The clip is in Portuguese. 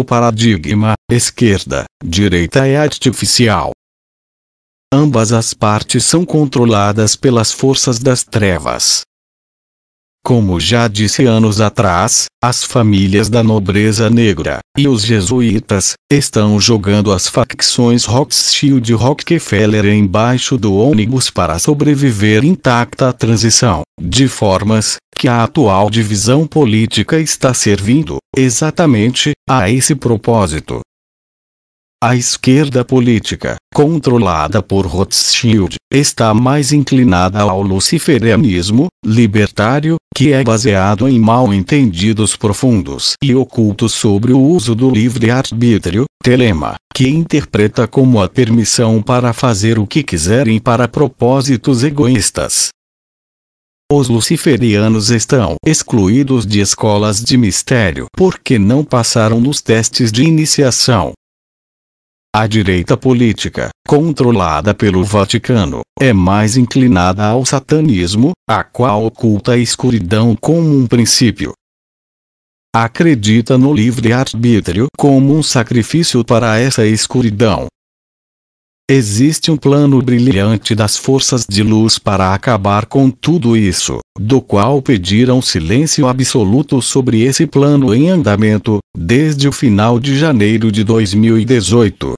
O paradigma, esquerda, direita é artificial. Ambas as partes são controladas pelas forças das trevas. Como já disse anos atrás, as famílias da nobreza negra e os jesuítas estão jogando as facções Rothschild e Rockefeller embaixo do ônibus para sobreviver intacta a transição, de formas que a atual divisão política está servindo exatamente a esse propósito. A esquerda política, controlada por Rothschild, está mais inclinada ao luciferianismo, libertário, que é baseado em mal entendidos profundos e ocultos sobre o uso do livre-arbítrio, telema, que interpreta como a permissão para fazer o que quiserem para propósitos egoístas. Os luciferianos estão excluídos de escolas de mistério porque não passaram nos testes de iniciação a direita política, controlada pelo Vaticano, é mais inclinada ao satanismo, a qual oculta a escuridão como um princípio. Acredita no livre-arbítrio como um sacrifício para essa escuridão. Existe um plano brilhante das forças de luz para acabar com tudo isso, do qual pediram silêncio absoluto sobre esse plano em andamento, desde o final de janeiro de 2018.